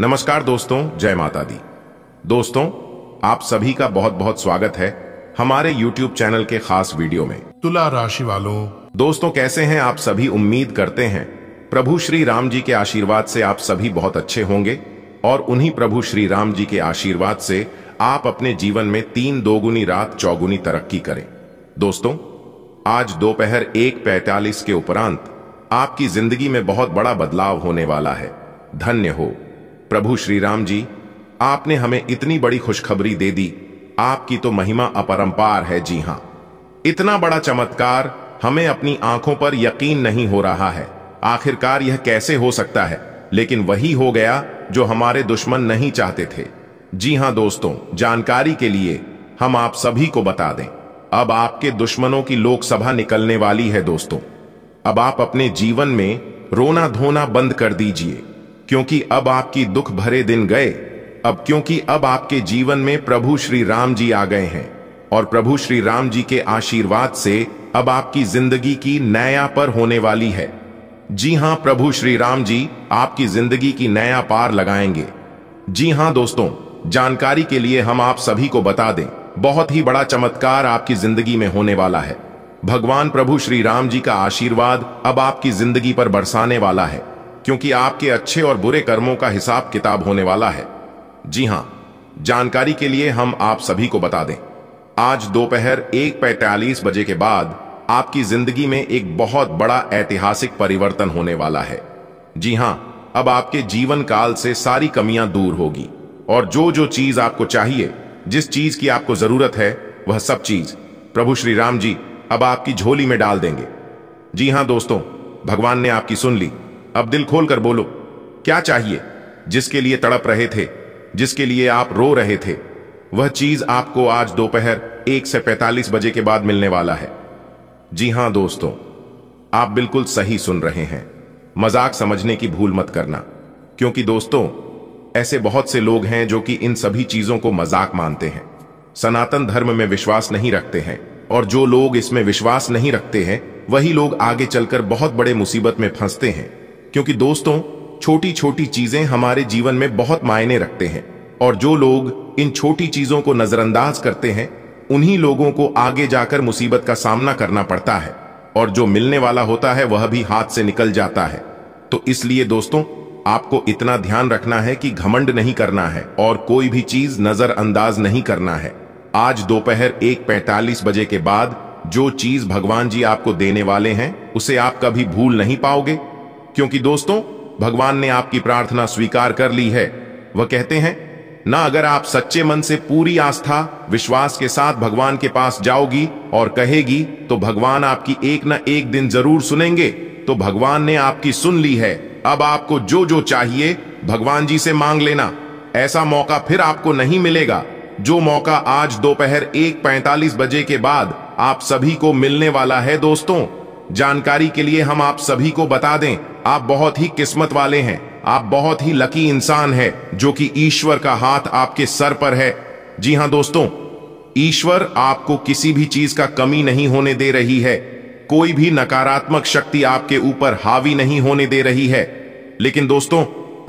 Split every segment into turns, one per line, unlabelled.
नमस्कार दोस्तों जय माता दी दोस्तों आप सभी का बहुत बहुत स्वागत है हमारे YouTube चैनल के खास वीडियो में तुला राशि वालों दोस्तों कैसे हैं आप सभी उम्मीद करते हैं प्रभु श्री राम जी के आशीर्वाद से आप सभी बहुत अच्छे होंगे और उन्हीं प्रभु श्री राम जी के आशीर्वाद से आप अपने जीवन में तीन दोगुनी रात चौगुनी तरक्की करें दोस्तों आज दोपहर एक पैतालीस के उपरांत आपकी जिंदगी में बहुत बड़ा बदलाव होने वाला है धन्य हो प्रभु श्री राम जी आपने हमें इतनी बड़ी खुशखबरी दे दी आपकी तो महिमा अपरंपार है जी हां इतना बड़ा चमत्कार हमें अपनी आंखों पर यकीन नहीं हो रहा है आखिरकार यह कैसे हो सकता है लेकिन वही हो गया जो हमारे दुश्मन नहीं चाहते थे जी हां दोस्तों जानकारी के लिए हम आप सभी को बता दें अब आपके दुश्मनों की लोकसभा निकलने वाली है दोस्तों अब आप अपने जीवन में रोना धोना बंद कर दीजिए क्योंकि अब आपकी दुख भरे दिन गए अब क्योंकि अब आपके जीवन में प्रभु श्री राम जी आ गए हैं और प्रभु श्री राम जी के आशीर्वाद से अब आपकी जिंदगी की नया पर होने वाली है जी हां प्रभु श्री राम जी आपकी जिंदगी की नया पार लगाएंगे जी हां दोस्तों जानकारी के लिए हम आप सभी को बता दें बहुत ही बड़ा चमत्कार आपकी जिंदगी में होने वाला है भगवान प्रभु श्री राम जी का आशीर्वाद अब आपकी जिंदगी पर बरसाने वाला है क्योंकि आपके अच्छे और बुरे कर्मों का हिसाब किताब होने वाला है जी हां जानकारी के लिए हम आप सभी को बता दें आज दोपहर एक पैतालीस बजे के बाद आपकी जिंदगी में एक बहुत बड़ा ऐतिहासिक परिवर्तन होने वाला है जी हां अब आपके जीवन काल से सारी कमियां दूर होगी और जो जो चीज आपको चाहिए जिस चीज की आपको जरूरत है वह सब चीज प्रभु श्री राम जी अब आपकी झोली में डाल देंगे जी हां दोस्तों भगवान ने आपकी सुन ली अब दिल खोल कर बोलो क्या चाहिए जिसके लिए तड़प रहे थे जिसके लिए आप रो रहे थे वह चीज आपको आज दोपहर एक से पैतालीस बजे के बाद मिलने वाला है जी हां दोस्तों आप बिल्कुल सही सुन रहे हैं मजाक समझने की भूल मत करना क्योंकि दोस्तों ऐसे बहुत से लोग हैं जो कि इन सभी चीजों को मजाक मानते हैं सनातन धर्म में विश्वास नहीं रखते हैं और जो लोग इसमें विश्वास नहीं रखते हैं वही लोग आगे चलकर बहुत बड़े मुसीबत में फंसते हैं क्योंकि दोस्तों छोटी छोटी चीजें हमारे जीवन में बहुत मायने रखते हैं और जो लोग इन छोटी चीजों को नजरअंदाज करते हैं उन्हीं लोगों को आगे जाकर मुसीबत का सामना करना पड़ता है और जो मिलने वाला होता है वह भी हाथ से निकल जाता है तो इसलिए दोस्तों आपको इतना ध्यान रखना है कि घमंड नहीं करना है और कोई भी चीज नजरअंदाज नहीं करना है आज दोपहर एक पैतालीस बजे के बाद जो चीज भगवान जी आपको देने वाले हैं उसे आप कभी भूल नहीं पाओगे क्योंकि दोस्तों भगवान ने आपकी प्रार्थना स्वीकार कर ली है वह कहते हैं ना अगर आप सच्चे मन से पूरी आस्था विश्वास के साथ भगवान के पास जाओगी और कहेगी तो भगवान आपकी एक ना एक दिन जरूर सुनेंगे तो भगवान ने आपकी सुन ली है अब आपको जो जो चाहिए भगवान जी से मांग लेना ऐसा मौका फिर आपको नहीं मिलेगा जो मौका आज दोपहर एक पैंतालीस बजे के बाद आप सभी को मिलने वाला है दोस्तों जानकारी के लिए हम आप सभी को बता दें आप बहुत ही किस्मत वाले हैं आप बहुत ही लकी इंसान हैं जो कि ईश्वर का हाथ आपके सर पर है जी हां दोस्तों ईश्वर आपको किसी भी चीज का कमी नहीं होने दे रही है कोई भी नकारात्मक शक्ति आपके ऊपर हावी नहीं होने दे रही है लेकिन दोस्तों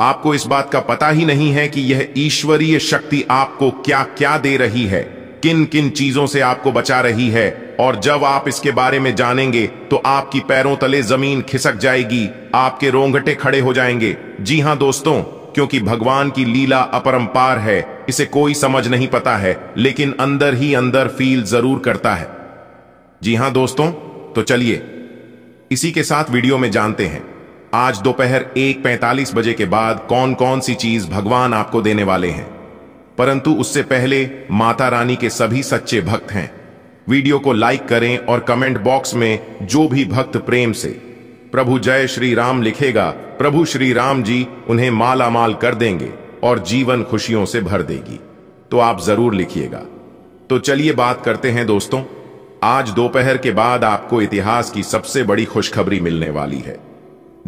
आपको इस बात का पता ही नहीं है कि यह ईश्वरीय शक्ति आपको क्या क्या दे रही है किन किन चीजों से आपको बचा रही है और जब आप इसके बारे में जानेंगे तो आपकी पैरों तले जमीन खिसक जाएगी आपके रोंगटे खड़े हो जाएंगे जी हाँ दोस्तों क्योंकि भगवान की लीला अपरंपार है इसे कोई समझ नहीं पता है लेकिन अंदर ही अंदर फील जरूर करता है जी हां दोस्तों तो चलिए इसी के साथ वीडियो में जानते हैं आज दोपहर एक पैंतालीस बजे के बाद कौन कौन सी चीज भगवान आपको देने वाले हैं परंतु उससे पहले माता रानी के सभी सच्चे भक्त हैं वीडियो को लाइक करें और कमेंट बॉक्स में जो भी भक्त प्रेम से प्रभु जय श्री राम लिखेगा प्रभु श्री राम जी उन्हें माला माल कर देंगे और जीवन खुशियों से भर देगी तो आप जरूर लिखिएगा तो चलिए बात करते हैं दोस्तों आज दोपहर के बाद आपको इतिहास की सबसे बड़ी खुशखबरी मिलने वाली है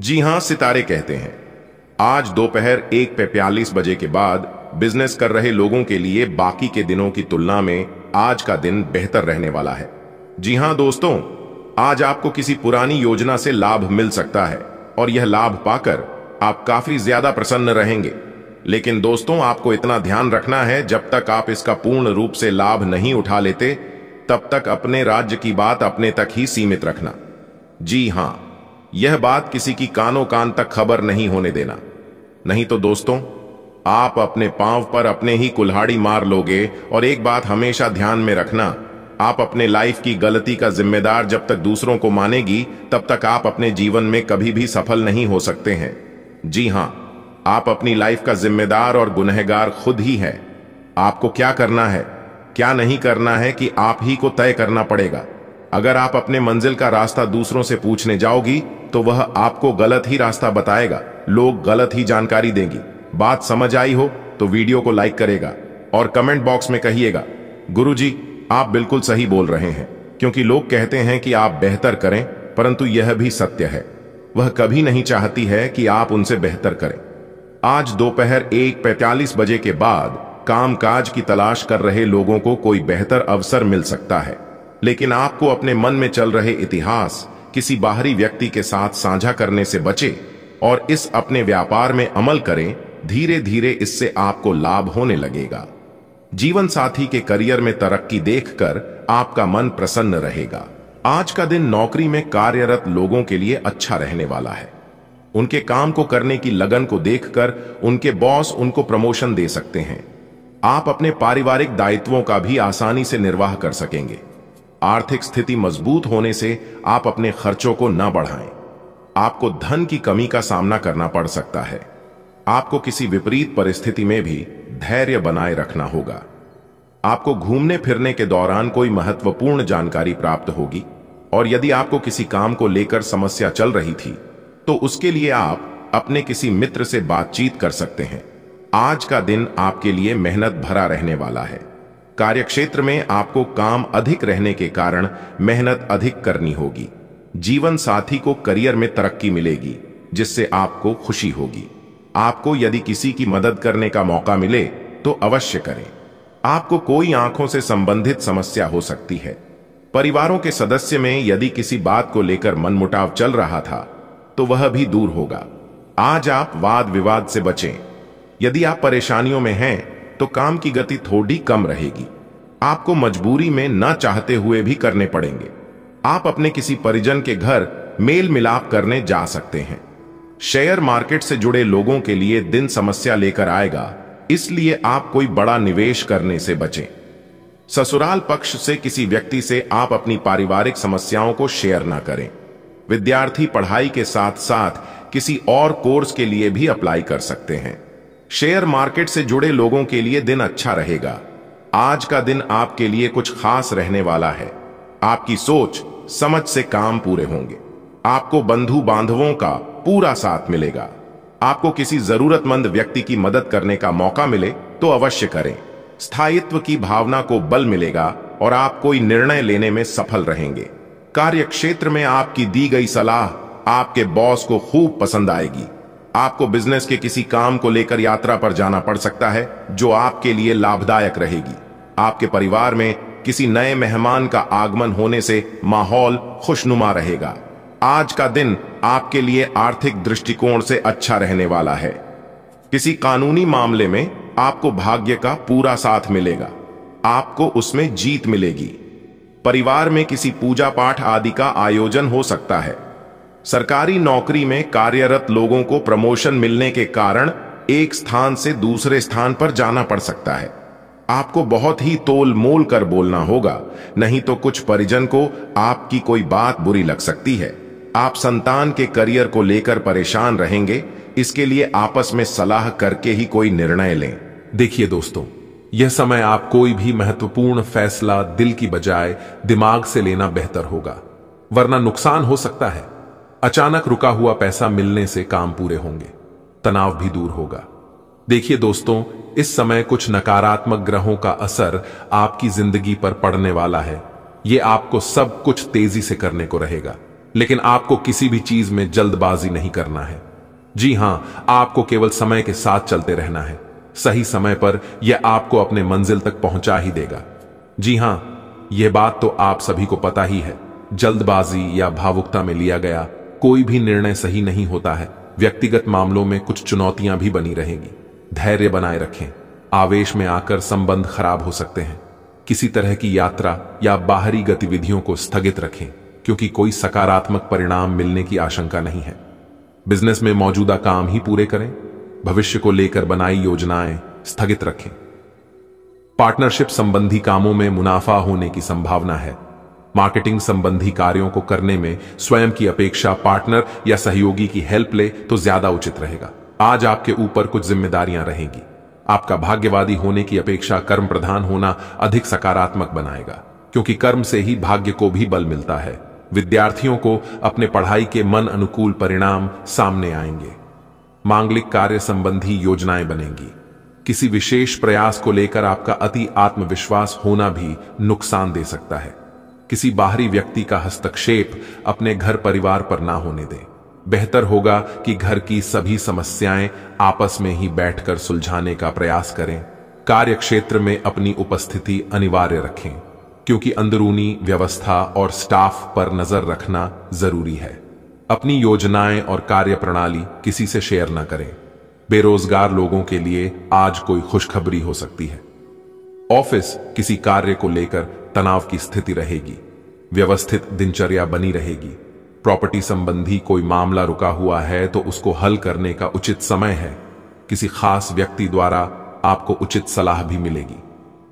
जी हां सितारे कहते हैं आज दोपहर एक पे बजे के बाद बिजनेस कर रहे लोगों के लिए बाकी के दिनों की तुलना में आज का दिन बेहतर रहने वाला है जी हां दोस्तों आज आपको किसी पुरानी योजना से लाभ मिल सकता है और यह लाभ पाकर आप काफी ज्यादा प्रसन्न रहेंगे लेकिन दोस्तों आपको इतना ध्यान रखना है जब तक आप इसका पूर्ण रूप से लाभ नहीं उठा लेते तब तक अपने राज्य की बात अपने तक ही सीमित रखना जी हां यह बात किसी की कानों कान तक खबर नहीं होने देना नहीं तो दोस्तों आप अपने पांव पर अपने ही कुल्हाड़ी मार लोगे और एक बात हमेशा ध्यान में रखना आप अपने लाइफ की गलती का जिम्मेदार जब तक दूसरों को मानेगी तब तक आप अपने जीवन में कभी भी सफल नहीं हो सकते हैं जी हाँ आप अपनी लाइफ का जिम्मेदार और गुनहगार खुद ही हैं आपको क्या करना है क्या नहीं करना है कि आप ही को तय करना पड़ेगा अगर आप अपने मंजिल का रास्ता दूसरों से पूछने जाओगी तो वह आपको गलत ही रास्ता बताएगा लोग गलत ही जानकारी देंगी बात समझ आई हो तो वीडियो को लाइक करेगा और कमेंट बॉक्स में कहिएगा गुरुजी आप बिल्कुल सही बोल रहे हैं क्योंकि लोग कहते हैं कि आप बेहतर करें परंतु यह भी सत्य है वह कभी नहीं चाहती है कि आप उनसे बेहतर करें आज दोपहर एक पैतालीस बजे के बाद कामकाज की तलाश कर रहे लोगों को कोई बेहतर अवसर मिल सकता है लेकिन आपको अपने मन में चल रहे इतिहास किसी बाहरी व्यक्ति के साथ साझा करने से बचे और इस अपने व्यापार में अमल करें धीरे धीरे इससे आपको लाभ होने लगेगा जीवन साथी के करियर में तरक्की देखकर आपका मन प्रसन्न रहेगा आज का दिन नौकरी में कार्यरत लोगों के लिए अच्छा रहने वाला है उनके काम को करने की लगन को देखकर उनके बॉस उनको प्रमोशन दे सकते हैं आप अपने पारिवारिक दायित्वों का भी आसानी से निर्वाह कर सकेंगे आर्थिक स्थिति मजबूत होने से आप अपने खर्चों को न बढ़ाएं। आपको धन की कमी का सामना करना पड़ सकता है आपको किसी विपरीत परिस्थिति में भी धैर्य बनाए रखना होगा आपको घूमने फिरने के दौरान कोई महत्वपूर्ण जानकारी प्राप्त होगी और यदि आपको किसी काम को लेकर समस्या चल रही थी तो उसके लिए आप अपने किसी मित्र से बातचीत कर सकते हैं आज का दिन आपके लिए मेहनत भरा रहने वाला है कार्यक्षेत्र में आपको काम अधिक रहने के कारण मेहनत अधिक करनी होगी जीवन साथी को करियर में तरक्की मिलेगी जिससे आपको खुशी होगी आपको यदि किसी की मदद करने का मौका मिले तो अवश्य करें आपको कोई आंखों से संबंधित समस्या हो सकती है परिवारों के सदस्य में यदि किसी बात को लेकर मनमुटाव चल रहा था तो वह भी दूर होगा आज आप वाद विवाद से बचें यदि आप परेशानियों में हैं तो काम की गति थोड़ी कम रहेगी आपको मजबूरी में न चाहते हुए भी करने पड़ेंगे आप अपने किसी परिजन के घर मेल मिलाप करने जा सकते हैं शेयर मार्केट से जुड़े लोगों के लिए दिन समस्या लेकर आएगा इसलिए आप कोई बड़ा निवेश करने से बचें ससुराल पक्ष से किसी व्यक्ति से आप अपनी पारिवारिक समस्याओं को शेयर ना करें विद्यार्थी पढ़ाई के साथ साथ किसी और कोर्स के लिए भी अप्लाई कर सकते हैं शेयर मार्केट से जुड़े लोगों के लिए दिन अच्छा रहेगा आज का दिन आपके लिए कुछ खास रहने वाला है आपकी सोच समझ से काम पूरे होंगे आपको बंधु बांधवों का पूरा साथ मिलेगा आपको किसी जरूरतमंद व्यक्ति की मदद करने का मौका मिले तो अवश्य करें स्थायित्व की भावना को बल मिलेगा और आप कोई निर्णय लेने में सफल रहेंगे कार्य क्षेत्र में आपकी दी गई सलाह आपके बॉस को खूब पसंद आएगी आपको बिजनेस के किसी काम को लेकर यात्रा पर जाना पड़ सकता है जो आपके लिए लाभदायक रहेगी आपके परिवार में किसी नए मेहमान का आगमन होने से माहौल खुशनुमा रहेगा आज का दिन आपके लिए आर्थिक दृष्टिकोण से अच्छा रहने वाला है किसी कानूनी मामले में आपको भाग्य का पूरा साथ मिलेगा आपको उसमें जीत मिलेगी परिवार में किसी पूजा पाठ आदि का आयोजन हो सकता है सरकारी नौकरी में कार्यरत लोगों को प्रमोशन मिलने के कारण एक स्थान से दूसरे स्थान पर जाना पड़ सकता है आपको बहुत ही तोल मोल कर बोलना होगा नहीं तो कुछ परिजन को आपकी कोई बात बुरी लग सकती है आप संतान के करियर को लेकर परेशान रहेंगे इसके लिए आपस में सलाह करके ही कोई निर्णय लें देखिए दोस्तों यह समय आप कोई भी महत्वपूर्ण फैसला दिल
की बजाय दिमाग से लेना बेहतर होगा वरना नुकसान हो सकता है अचानक रुका हुआ पैसा मिलने से काम पूरे होंगे तनाव भी दूर होगा देखिए दोस्तों इस समय कुछ नकारात्मक ग्रहों का असर आपकी जिंदगी पर पड़ने वाला है ये आपको सब कुछ तेजी से करने को रहेगा लेकिन आपको किसी भी चीज में जल्दबाजी नहीं करना है जी हां आपको केवल समय के साथ चलते रहना है सही समय पर यह आपको अपने मंजिल तक पहुंचा ही देगा जी हां यह बात तो आप सभी को पता ही है जल्दबाजी या भावुकता में लिया गया कोई भी निर्णय सही नहीं होता है व्यक्तिगत मामलों में कुछ चुनौतियां भी बनी रहेंगी धैर्य बनाए रखें आवेश में आकर संबंध खराब हो सकते हैं किसी तरह की यात्रा या बाहरी गतिविधियों को स्थगित रखें क्योंकि कोई सकारात्मक परिणाम मिलने की आशंका नहीं है बिजनेस में मौजूदा काम ही पूरे करें भविष्य को लेकर बनाई योजनाएं स्थगित रखें पार्टनरशिप संबंधी कामों में मुनाफा होने की संभावना है मार्केटिंग संबंधी कार्यों को करने में स्वयं की अपेक्षा पार्टनर या सहयोगी की हेल्प ले तो ज्यादा उचित रहेगा आज आपके ऊपर कुछ जिम्मेदारियां रहेंगी आपका भाग्यवादी होने की अपेक्षा कर्म प्रधान होना अधिक सकारात्मक बनाएगा क्योंकि कर्म से ही भाग्य को भी बल मिलता है विद्यार्थियों को अपने पढ़ाई के मन अनुकूल परिणाम सामने आएंगे मांगलिक कार्य संबंधी योजनाएं बनेंगी किसी विशेष प्रयास को लेकर आपका अति आत्मविश्वास होना भी नुकसान दे सकता है किसी बाहरी व्यक्ति का हस्तक्षेप अपने घर परिवार पर ना होने दें बेहतर होगा कि घर की सभी समस्याएं आपस में ही बैठकर सुलझाने का प्रयास करें कार्य क्षेत्र में अपनी उपस्थिति अनिवार्य रखें क्योंकि अंदरूनी व्यवस्था और स्टाफ पर नजर रखना जरूरी है अपनी योजनाएं और कार्य प्रणाली किसी से शेयर न करें बेरोजगार लोगों के लिए आज कोई खुशखबरी हो सकती है ऑफिस किसी कार्य को लेकर तनाव की स्थिति रहेगी व्यवस्थित दिनचर्या बनी रहेगी प्रॉपर्टी संबंधी कोई मामला रुका हुआ है तो उसको हल करने का उचित समय है किसी खास व्यक्ति द्वारा आपको उचित सलाह भी मिलेगी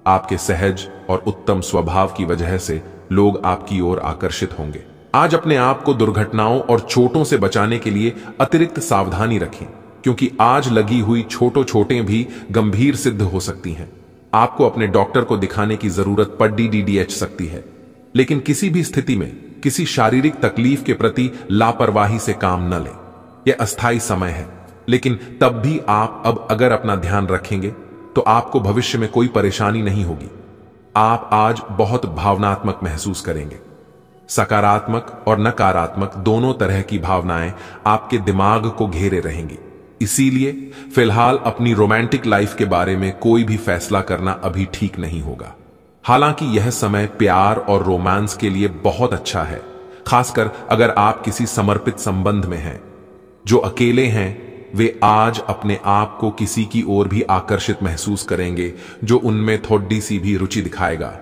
आपके सहज और उत्तम स्वभाव की वजह से लोग आपकी ओर आकर्षित होंगे आज अपने आप को दुर्घटनाओं और चोटों से बचाने के लिए अतिरिक्त सावधानी रखें क्योंकि आज लगी हुई छोटो छोटे भी गंभीर सिद्ध हो सकती हैं आपको अपने डॉक्टर को दिखाने की जरूरत पर डी सकती है लेकिन किसी भी स्थिति में किसी शारीरिक तकलीफ के प्रति लापरवाही से काम न लें यह अस्थायी समय है लेकिन तब भी आप अब अगर अपना ध्यान रखेंगे तो आपको भविष्य में कोई परेशानी नहीं होगी आप आज बहुत भावनात्मक महसूस करेंगे सकारात्मक और नकारात्मक दोनों तरह की भावनाएं आपके दिमाग को घेरे रहेंगी इसीलिए फिलहाल अपनी रोमांटिक लाइफ के बारे में कोई भी फैसला करना अभी ठीक नहीं होगा हालांकि यह समय प्यार और रोमांस के लिए बहुत अच्छा है खासकर अगर आप किसी समर्पित संबंध में हैं जो अकेले हैं वे आज अपने आप को किसी की ओर भी आकर्षित महसूस करेंगे जो उनमें थोड़ी सी भी रुचि दिखाएगा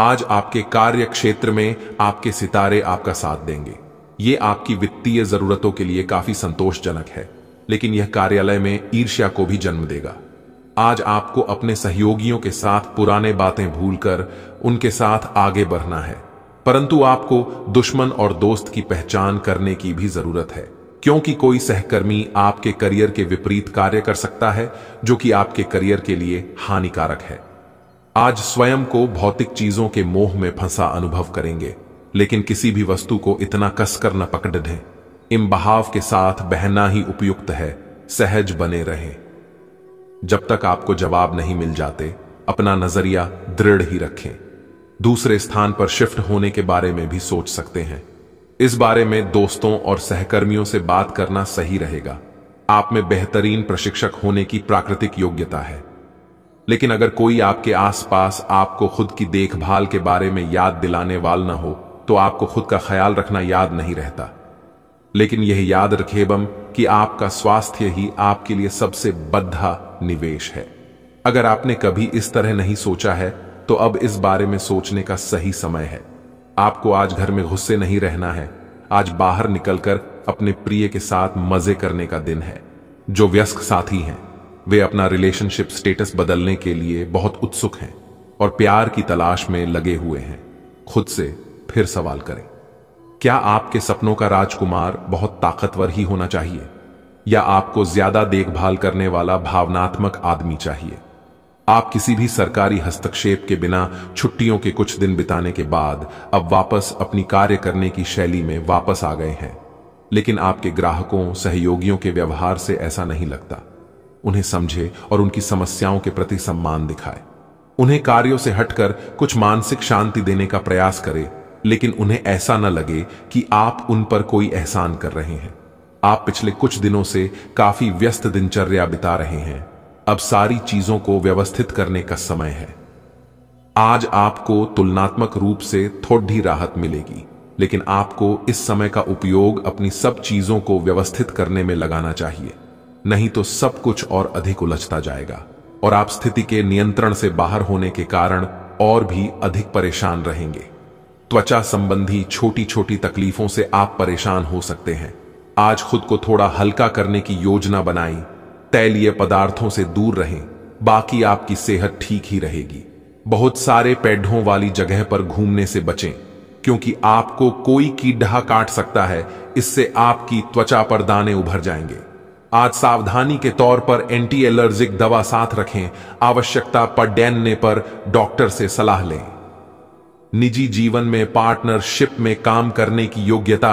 आज आपके कार्य क्षेत्र में आपके सितारे आपका साथ देंगे ये आपकी वित्तीय जरूरतों के लिए काफी संतोषजनक है लेकिन यह कार्यालय में ईर्ष्या को भी जन्म देगा आज आपको अपने सहयोगियों के साथ पुराने बातें भूलकर उनके साथ आगे बढ़ना है परंतु आपको दुश्मन और दोस्त की पहचान करने की भी जरूरत है क्योंकि कोई सहकर्मी आपके करियर के विपरीत कार्य कर सकता है जो कि आपके करियर के लिए हानिकारक है आज स्वयं को भौतिक चीजों के मोह में फंसा अनुभव करेंगे लेकिन किसी भी वस्तु को इतना कसकर न पकड़ दें इम बहाव के साथ बहना ही उपयुक्त है सहज बने रहें जब तक आपको जवाब नहीं मिल जाते अपना नजरिया दृढ़ ही रखें दूसरे स्थान पर शिफ्ट होने के बारे में भी सोच सकते हैं इस बारे में दोस्तों और सहकर्मियों से बात करना सही रहेगा आप में बेहतरीन प्रशिक्षक होने की प्राकृतिक योग्यता है लेकिन अगर कोई आपके आसपास आपको खुद की देखभाल के बारे में याद दिलाने वाल ना हो तो आपको खुद का ख्याल रखना याद नहीं रहता लेकिन यह याद रखे बम कि आपका स्वास्थ्य ही आपके लिए सबसे बद्धा निवेश है अगर आपने कभी इस तरह नहीं सोचा है तो अब इस बारे में सोचने का सही समय है आपको आज घर में गुस्से नहीं रहना है आज बाहर निकलकर अपने प्रिय के साथ मजे करने का दिन है जो व्यस्क साथी हैं वे अपना रिलेशनशिप स्टेटस बदलने के लिए बहुत उत्सुक हैं और प्यार की तलाश में लगे हुए हैं खुद से फिर सवाल करें क्या आपके सपनों का राजकुमार बहुत ताकतवर ही होना चाहिए या आपको ज्यादा देखभाल करने वाला भावनात्मक आदमी चाहिए आप किसी भी सरकारी हस्तक्षेप के बिना छुट्टियों के कुछ दिन बिताने के बाद अब वापस अपनी कार्य करने की शैली में वापस आ गए हैं लेकिन आपके ग्राहकों सहयोगियों के व्यवहार से ऐसा नहीं लगता उन्हें समझे और उनकी समस्याओं के प्रति सम्मान दिखाए उन्हें कार्यों से हटकर कुछ मानसिक शांति देने का प्रयास करें लेकिन उन्हें ऐसा न लगे कि आप उन पर कोई एहसान कर रहे हैं आप पिछले कुछ दिनों से काफी व्यस्त दिनचर्या बिता रहे हैं अब सारी चीजों को व्यवस्थित करने का समय है आज आपको तुलनात्मक रूप से थोड़ी राहत मिलेगी लेकिन आपको इस समय का उपयोग अपनी सब चीजों को व्यवस्थित करने में लगाना चाहिए नहीं तो सब कुछ और अधिक उलझता जाएगा और आप स्थिति के नियंत्रण से बाहर होने के कारण और भी अधिक परेशान रहेंगे त्वचा संबंधी छोटी छोटी तकलीफों से आप परेशान हो सकते हैं आज खुद को थोड़ा हल्का करने की योजना बनाई तैलीय पदार्थों से दूर रहें बाकी आपकी सेहत ठीक ही रहेगी बहुत सारे पेडों वाली जगह पर घूमने से बचें क्योंकि आपको कोई कीड़ा काट सकता है इससे आपकी त्वचा पर दाने उभर जाएंगे आज सावधानी के तौर पर एंटी एलर्जिक दवा साथ रखें आवश्यकता पर डैनने पर डॉक्टर से सलाह लें निजी जीवन में पार्टनरशिप में काम करने की योग्यता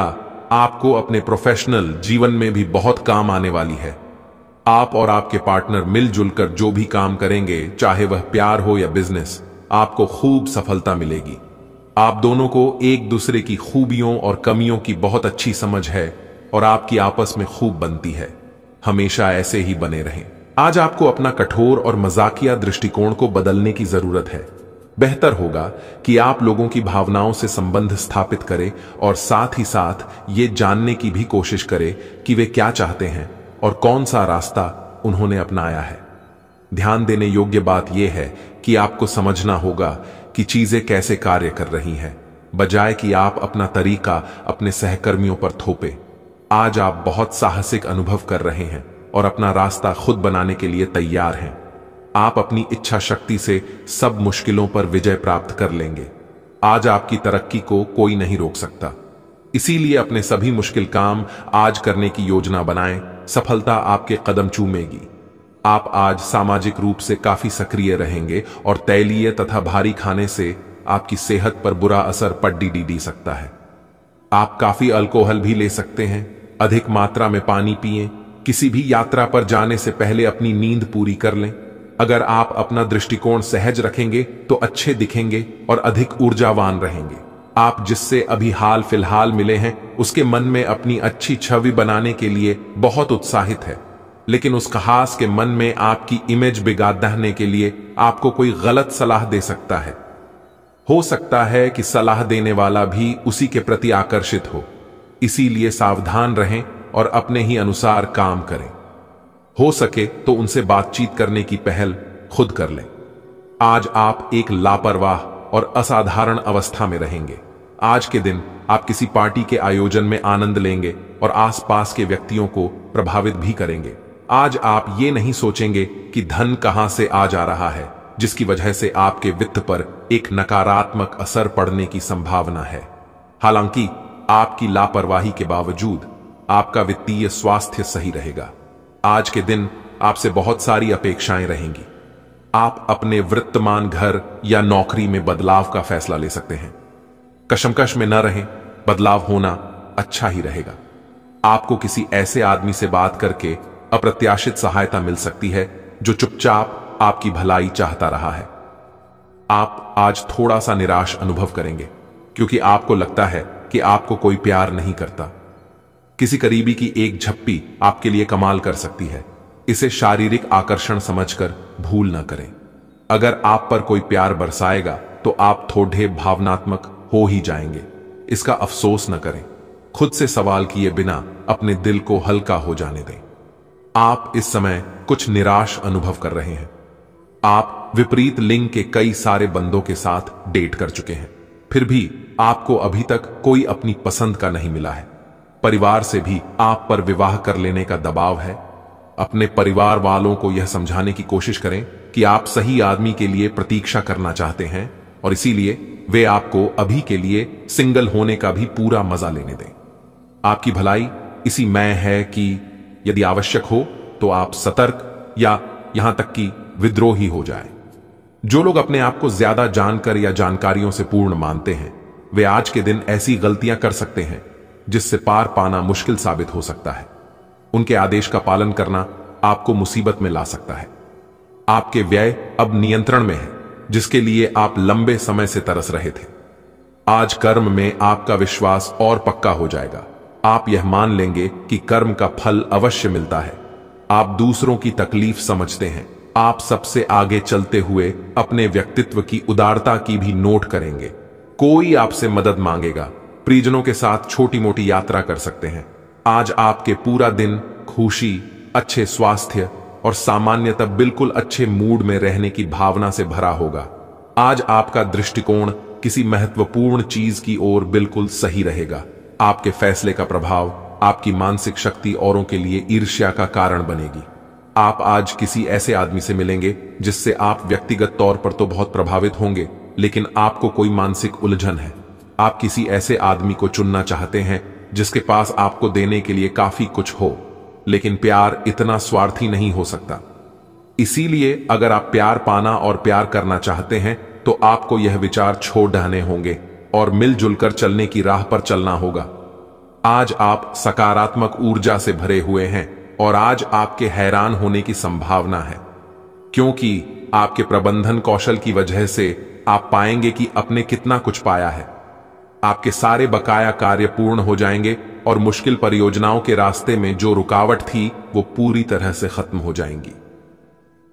आपको अपने प्रोफेशनल जीवन में भी बहुत काम आने वाली है आप और आपके पार्टनर मिलजुल कर जो भी काम करेंगे चाहे वह प्यार हो या बिजनेस आपको खूब सफलता मिलेगी आप दोनों को एक दूसरे की खूबियों और कमियों की बहुत अच्छी समझ है और आपकी आपस में खूब बनती है हमेशा ऐसे ही बने रहें आज आपको अपना कठोर और मजाकिया दृष्टिकोण को बदलने की जरूरत है बेहतर होगा कि आप लोगों की भावनाओं से संबंध स्थापित करें और साथ ही साथ ये जानने की भी कोशिश करें कि वे क्या चाहते हैं और कौन सा रास्ता उन्होंने अपनाया है ध्यान देने योग्य बात यह है कि आपको समझना होगा कि चीजें कैसे कार्य कर रही हैं बजाय कि आप अपना तरीका अपने सहकर्मियों पर थोपे आज आप बहुत साहसिक अनुभव कर रहे हैं और अपना रास्ता खुद बनाने के लिए तैयार हैं आप अपनी इच्छा शक्ति से सब मुश्किलों पर विजय प्राप्त कर लेंगे आज आपकी तरक्की को कोई नहीं रोक सकता इसीलिए अपने सभी मुश्किल काम आज करने की योजना बनाएं सफलता आपके कदम चूमेगी आप आज सामाजिक रूप से काफी सक्रिय रहेंगे और तैलीय तथा भारी खाने से आपकी सेहत पर बुरा असर पड्डी डी सकता है आप काफी अल्कोहल भी ले सकते हैं अधिक मात्रा में पानी पिए किसी भी यात्रा पर जाने से पहले अपनी नींद पूरी कर लें अगर आप अपना दृष्टिकोण सहज रखेंगे तो अच्छे दिखेंगे और अधिक ऊर्जावान रहेंगे आप जिससे अभी हाल फिलहाल मिले हैं उसके मन में अपनी अच्छी छवि बनाने के लिए बहुत उत्साहित है लेकिन उस खास के मन में आपकी इमेज बिगाड़ने के लिए आपको कोई गलत सलाह दे सकता है हो सकता है कि सलाह देने वाला भी उसी के प्रति आकर्षित हो इसीलिए सावधान रहें और अपने ही अनुसार काम करें हो सके तो उनसे बातचीत करने की पहल खुद कर लें आज आप एक लापरवाह और असाधारण अवस्था में रहेंगे आज के दिन आप किसी पार्टी के आयोजन में आनंद लेंगे और आसपास के व्यक्तियों को प्रभावित भी करेंगे आज आप ये नहीं सोचेंगे कि धन कहां से आ जा रहा है जिसकी वजह से आपके वित्त पर एक नकारात्मक असर पड़ने की संभावना है हालांकि आपकी लापरवाही के बावजूद आपका वित्तीय स्वास्थ्य सही रहेगा आज के दिन आपसे बहुत सारी अपेक्षाएं रहेंगी आप अपने वृत्तमान घर या नौकरी में बदलाव का फैसला ले सकते हैं कशमकश में न रहें बदलाव होना अच्छा ही रहेगा आपको किसी ऐसे आदमी से बात करके अप्रत्याशित सहायता मिल सकती है जो चुपचाप आपकी भलाई चाहता रहा है आप आज थोड़ा सा निराश अनुभव करेंगे क्योंकि आपको लगता है कि आपको कोई प्यार नहीं करता किसी करीबी की एक झप्पी आपके लिए कमाल कर सकती है इसे शारीरिक आकर्षण समझकर भूल ना करें अगर आप पर कोई प्यार बरसाएगा तो आप थोड़े भावनात्मक हो ही जाएंगे इसका अफसोस न करें खुद से सवाल किए बिना अपने दिल को हल्का हो जाने दें आप इस समय कुछ निराश अनुभव कर रहे हैं आप विपरीत लिंग के कई सारे बंदों के साथ डेट कर चुके हैं फिर भी आपको अभी तक कोई अपनी पसंद का नहीं मिला है परिवार से भी आप पर विवाह कर लेने का दबाव है अपने परिवार वालों को यह समझाने की कोशिश करें कि आप सही आदमी के लिए प्रतीक्षा करना चाहते हैं और इसीलिए वे आपको अभी के लिए सिंगल होने का भी पूरा मजा लेने दें आपकी भलाई इसी मैं है कि यदि आवश्यक हो तो आप सतर्क या यहां तक कि विद्रोही हो जाएं। जो लोग अपने आप को ज्यादा जानकर या जानकारियों से पूर्ण मानते हैं वे आज के दिन ऐसी गलतियां कर सकते हैं जिससे पार पाना मुश्किल साबित हो सकता है उनके आदेश का पालन करना आपको मुसीबत में ला सकता है आपके व्यय अब नियंत्रण में है जिसके लिए आप लंबे समय से तरस रहे थे आज कर्म में आपका विश्वास और पक्का हो जाएगा आप यह मान लेंगे कि कर्म का फल अवश्य मिलता है आप दूसरों की तकलीफ समझते हैं आप सबसे आगे चलते हुए अपने व्यक्तित्व की उदारता की भी नोट करेंगे कोई आपसे मदद मांगेगा परिजनों के साथ छोटी मोटी यात्रा कर सकते हैं आज आपके पूरा दिन खुशी अच्छे स्वास्थ्य और सामान्यतः बिल्कुल अच्छे मूड में रहने की भावना से भरा होगा आज आपका दृष्टिकोण किसी महत्वपूर्ण चीज की ओर बिल्कुल सही रहेगा आपके फैसले का प्रभाव आपकी मानसिक शक्ति औरों के लिए ईर्ष्या का कारण बनेगी आप आज किसी ऐसे आदमी से मिलेंगे जिससे आप व्यक्तिगत तौर पर तो बहुत प्रभावित होंगे लेकिन आपको कोई मानसिक उलझन है आप किसी ऐसे आदमी को चुनना चाहते हैं जिसके पास आपको देने के लिए काफी कुछ हो लेकिन प्यार इतना स्वार्थी नहीं हो सकता इसीलिए अगर आप प्यार पाना और प्यार करना चाहते हैं तो आपको यह विचार छोड़ डहने होंगे और मिलजुल कर चलने की राह पर चलना होगा आज आप सकारात्मक ऊर्जा से भरे हुए हैं और आज आपके हैरान होने की संभावना है क्योंकि आपके प्रबंधन कौशल की वजह से आप पाएंगे कि अपने कितना कुछ पाया है आपके सारे बकाया कार्य पूर्ण हो जाएंगे और मुश्किल परियोजनाओं के रास्ते में जो रुकावट थी वो पूरी तरह से खत्म हो जाएंगी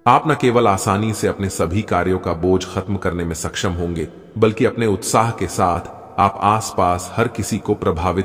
आप न केवल आसानी से अपने सभी कार्यों का बोझ खत्म करने में सक्षम होंगे बल्कि अपने उत्साह के साथ आप आसपास हर किसी को प्रभावित